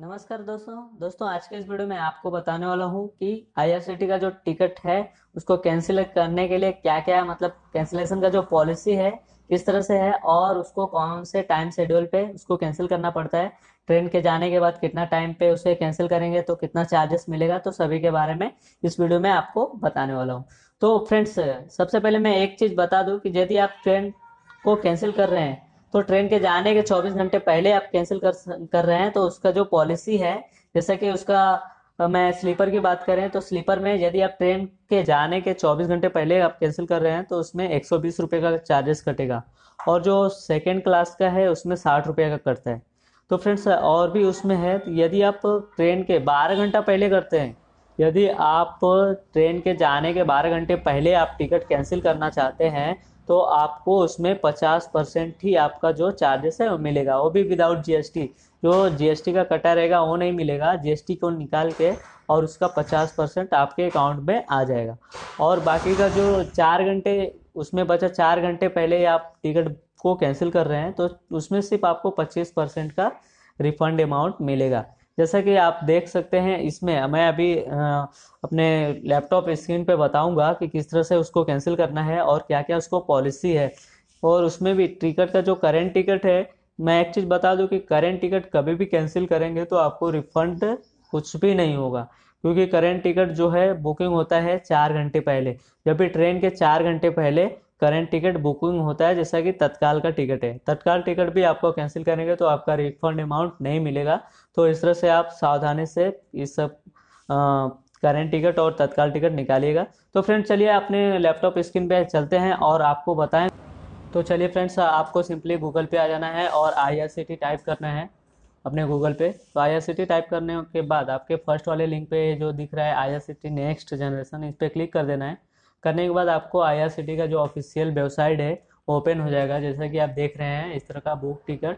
नमस्कार दोस्तों दोस्तों आज के इस वीडियो में आपको बताने वाला हूँ कि आईआरसीटी का जो टिकट है उसको कैंसिल करने के लिए क्या क्या मतलब कैंसिलेशन का जो पॉलिसी है किस तरह से है और उसको कौन से टाइम शेड्यूल पे उसको कैंसिल करना पड़ता है ट्रेन के जाने के बाद कितना टाइम पे उसे कैंसिल करेंगे तो कितना चार्जेस मिलेगा तो सभी के बारे में इस वीडियो में आपको बताने वाला हूँ तो फ्रेंड्स सबसे पहले मैं एक चीज़ बता दूँ कि यदि आप ट्रेन को कैंसिल कर रहे हैं तो ट्रेन के जाने के 24 घंटे पहले आप कैंसिल कर कर रहे हैं तो उसका जो पॉलिसी है जैसा कि उसका मैं स्लीपर की बात करें तो स्लीपर में यदि आप ट्रेन के जाने के 24 घंटे पहले आप कैंसिल कर रहे हैं तो उसमें एक सौ का चार्जेस कटेगा और जो सेकेंड क्लास का है उसमें साठ रुपये का कटता है तो फ्रेंड्स और भी उसमें है यदि आप ट्रेन के बारह घंटा पहले करते हैं यदि आप ट्रेन के जाने के बारह घंटे पहले आप टिकट कैंसिल करना चाहते हैं तो आपको उसमें पचास परसेंट ही आपका जो चार्जेस है वो मिलेगा वो भी विदाउट जीएसटी जो जीएसटी का कटा रहेगा वो नहीं मिलेगा जीएसटी को निकाल के और उसका पचास परसेंट आपके अकाउंट में आ जाएगा और बाकी का जो चार घंटे उसमें बचा चार घंटे पहले आप टिकट को कैंसिल कर रहे हैं तो उसमें सिर्फ आपको पच्चीस परसेंट का रिफंड अमाउंट मिलेगा जैसा कि आप देख सकते हैं इसमें मैं अभी अपने लैपटॉप स्क्रीन पे बताऊंगा कि किस तरह से उसको कैंसिल करना है और क्या क्या उसको पॉलिसी है और उसमें भी टिकट का जो करेंट टिकट है मैं एक चीज़ बता दूं कि करेंट टिकट कभी भी कैंसिल करेंगे तो आपको रिफंड कुछ भी नहीं होगा क्योंकि करेंट टिकट जो है बुकिंग होता है चार घंटे पहले जब भी ट्रेन के चार घंटे पहले करेंट टिकट बुकिंग होता है जैसा कि तत्काल का टिकट है तत्काल टिकट भी आपको कैंसिल करेंगे तो आपका रिफंड अमाउंट नहीं मिलेगा तो इस तरह से आप सावधानी से इस सब करेंट टिकट और तत्काल टिकट निकालिएगा तो फ्रेंड चलिए अपने लैपटॉप स्क्रीन पे चलते हैं और आपको बताएं तो चलिए फ्रेंड्स आपको सिंपली गूगल पे आ जाना है और आई टाइप करना है अपने गूगल पे तो आई टाइप करने के बाद आपके फर्स्ट वाले लिंक पे जो दिख रहा है आई नेक्स्ट जनरेशन इस पर क्लिक कर देना है करने के बाद आपको आई का जो ऑफिशियल वेबसाइट है ओपन हो जाएगा जैसा कि आप देख रहे हैं इस तरह का बुक टिकट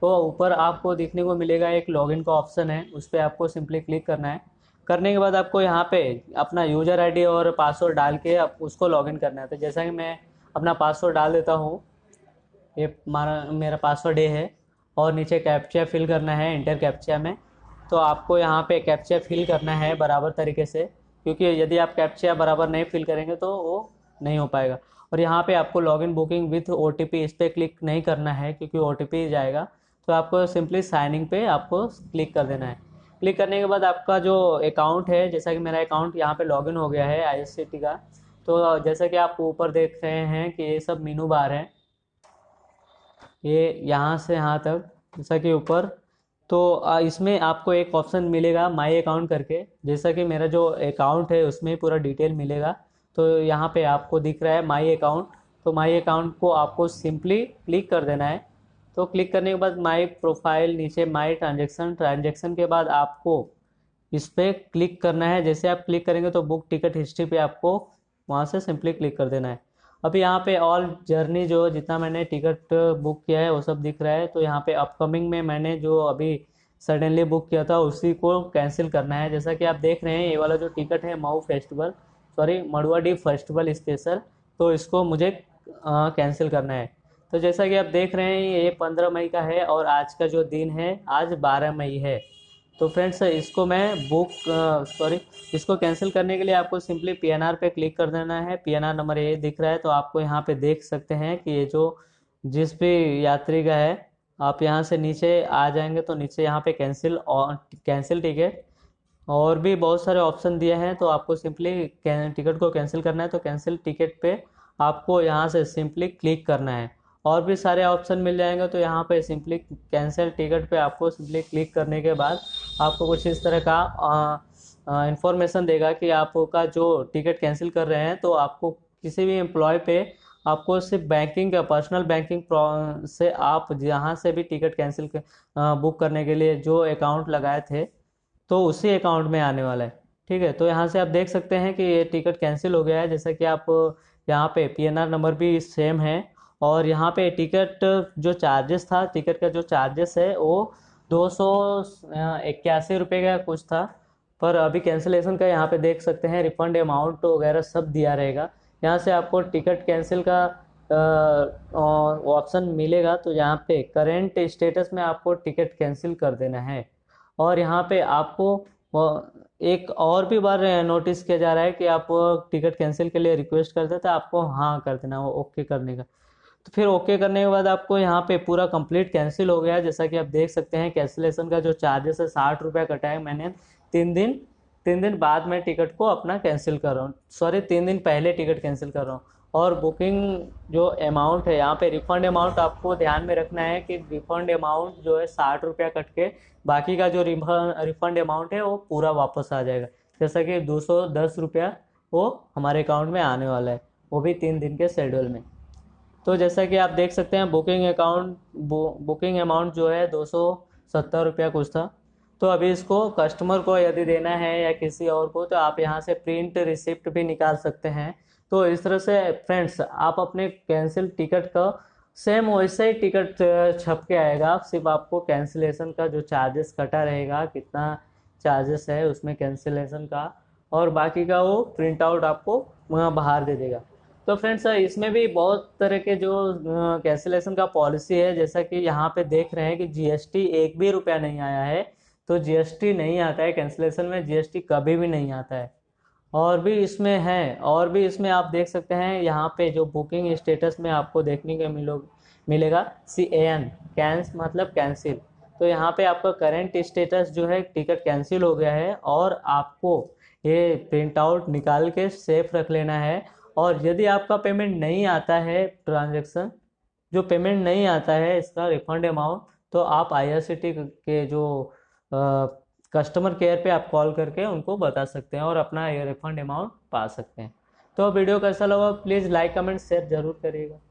तो ऊपर आपको देखने को मिलेगा एक लॉगिन का ऑप्शन है उस पर आपको सिंपली क्लिक करना है करने के बाद आपको यहाँ पे अपना यूजर आईडी और पासवर्ड डाल के आप उसको लॉगिन करना है तो जैसा कि मैं अपना पासवर्ड डाल देता हूँ ये मारा मेरा पासवर्ड ये है और नीचे कैप्चा फिल करना है इंटर कैप्चा में तो आपको यहाँ पे कैप्चा फिल करना है बराबर तरीके से क्योंकि यदि आप कैप्चा बराबर नहीं फिल करेंगे तो वो नहीं हो पाएगा और यहाँ पे आपको लॉग इन बुकिंग विथ ओ इस पर क्लिक नहीं करना है क्योंकि ओ जाएगा तो आपको सिंपली साइनिंग पे आपको क्लिक कर देना है क्लिक करने के बाद आपका जो अकाउंट है जैसा कि मेरा अकाउंट यहाँ पे लॉगिन हो गया है आई का तो जैसा कि आप ऊपर देख रहे हैं कि ये सब मीनू बार है ये यहाँ से यहाँ तक जैसा कि ऊपर तो इसमें आपको एक ऑप्शन मिलेगा माई अकाउंट करके जैसा कि मेरा जो अकाउंट है उसमें पूरा डिटेल मिलेगा तो यहाँ पे आपको दिख रहा है माई अकाउंट तो माई अकाउंट को आपको सिंपली क्लिक कर देना है तो क्लिक करने के बाद माई प्रोफाइल नीचे माई ट्रांजेक्शन ट्रांजेक्शन के बाद आपको इस पर क्लिक करना है जैसे आप क्लिक करेंगे तो बुक टिकट हिस्ट्री पे आपको वहाँ से सिंपली क्लिक कर देना है अभी यहाँ पे ऑल जर्नी जो जितना मैंने टिकट बुक किया है वो सब दिख रहा है तो यहाँ पे अपकमिंग में मैंने जो अभी सडनली बुक किया था उसी को कैंसिल करना है जैसा कि आप देख रहे हैं ये वाला जो टिकट है Mau festival sorry Manduadih festival special तो इसको मुझे कैंसिल करना है तो जैसा कि आप देख रहे हैं ये पंद्रह मई का है और आज का जो दिन है आज बारह मई है तो फ्रेंड्स इसको मैं बुक सॉरी इसको कैंसिल करने के लिए आपको सिंपली पीएनआर पे क्लिक कर देना है पीएनआर नंबर ये दिख रहा है तो आपको यहाँ पे देख सकते हैं कि ये जो जिस भी यात्री का है आप यहाँ से नीचे आ जाएंगे तो नीचे यहाँ पे कैंसिल और कैंसिल टिकट और भी बहुत सारे ऑप्शन दिए हैं तो आपको सिंपली टिकट को कैंसिल करना है तो कैंसिल टिकट पर आपको यहाँ से सिंपली क्लिक करना है और भी सारे ऑप्शन मिल जाएंगे तो यहाँ पे सिंपली कैंसिल टिकट पे आपको सिंपली क्लिक करने के बाद आपको कुछ इस तरह का इंफॉर्मेशन देगा कि आपका जो टिकट कैंसिल कर रहे हैं तो आपको किसी भी एम्प्लॉय पे आपको सिर्फ बैंकिंग पर्सनल बैंकिंग से आप जहाँ से भी टिकट कैंसिल कर, बुक करने के लिए जो अकाउंट लगाए थे तो उसी अकाउंट में आने वाला है ठीक है तो यहाँ से आप देख सकते हैं कि ये टिकट कैंसिल हो गया है जैसा कि आप यहाँ पे पीएनआर नंबर भी सेम है और यहाँ पे टिकट जो चार्जेस था टिकट का जो चार्जेस है वो दो सौ इक्यासी रुपये का कुछ था पर अभी कैंसिलेशन का यहाँ पे देख सकते हैं रिफंड अमाउंट वगैरह सब दिया रहेगा यहाँ से आपको टिकट कैंसिल का ऑप्शन मिलेगा तो यहाँ पे करेंट स्टेटस में आपको टिकट कैंसिल कर देना है और यहाँ पे आपको एक और भी बार नोटिस किया जा रहा है कि आप टिकट कैंसिल के लिए रिक्वेस्ट करते थे आपको हाँ कर देना वो ओके करने का तो फिर ओके करने के बाद आपको यहाँ पे पूरा कंप्लीट कैंसिल हो गया जैसा कि आप देख सकते हैं कैंसिलेशन का जो चार्जेस है साठ रुपये कटा है मैंने तीन दिन तीन दिन बाद मैं टिकट को अपना कैंसिल कर रहा हूँ सॉरी तीन दिन पहले टिकट कैंसिल कर रहा हूँ और बुकिंग जो अमाउंट है यहाँ पे रिफंड अमाउंट आपको ध्यान में रखना है कि रिफंड अमाउंट जो है साठ रुपया कट के बाकी का जो रिफंड अमाउंट है वो पूरा वापस आ जाएगा जैसा कि दो सौ दस रुपया वो हमारे अकाउंट में आने वाला है वो भी तीन दिन के शेड्यूल में तो जैसा कि आप देख सकते हैं बुकिंग अकाउंट बु बुकिंग अमाउंट जो है दो सौ सत्तर रुपया कुछ था तो अभी इसको कस्टमर को यदि देना है या किसी और को तो आप यहाँ से प्रिंट रिसिप्ट भी निकाल सकते हैं तो इस तरह से फ्रेंड्स आप अपने कैंसिल टिकट का सेम वैसे ही टिकट छप के आएगा सिर्फ आपको कैंसिलेशन का जो चार्जेस कटा रहेगा कितना चार्जेस है उसमें कैंसिलेशन का और बाकी का वो प्रिंट आउट आपको वहाँ बाहर दे देगा तो फ्रेंड्स इसमें भी बहुत तरह के जो कैंसिलेशन का पॉलिसी है जैसा कि यहाँ पे देख रहे हैं कि जीएसटी एक भी रुपया नहीं आया है तो जीएसटी नहीं आता है कैंसिलेशन में जीएसटी कभी भी नहीं आता है और भी इसमें है और भी इसमें आप देख सकते हैं यहाँ पे जो बुकिंग स्टेटस में आपको देखने को मिलो मिलेगा सी ए एन कैंस मतलब कैंसिल तो यहाँ पे आपका करेंट स्टेटस जो है टिकट कैंसिल हो गया है और आपको ये प्रिंट आउट निकाल के सेफ रख लेना है और यदि आपका पेमेंट नहीं आता है ट्रांजेक्शन जो पेमेंट नहीं आता है इसका रिफंड अमाउंट तो आप आई के जो आ, कस्टमर केयर पे आप कॉल करके उनको बता सकते हैं और अपना रिफंड अमाउंट पा सकते हैं तो वीडियो कैसा लगा प्लीज़ लाइक कमेंट शेयर ज़रूर करिएगा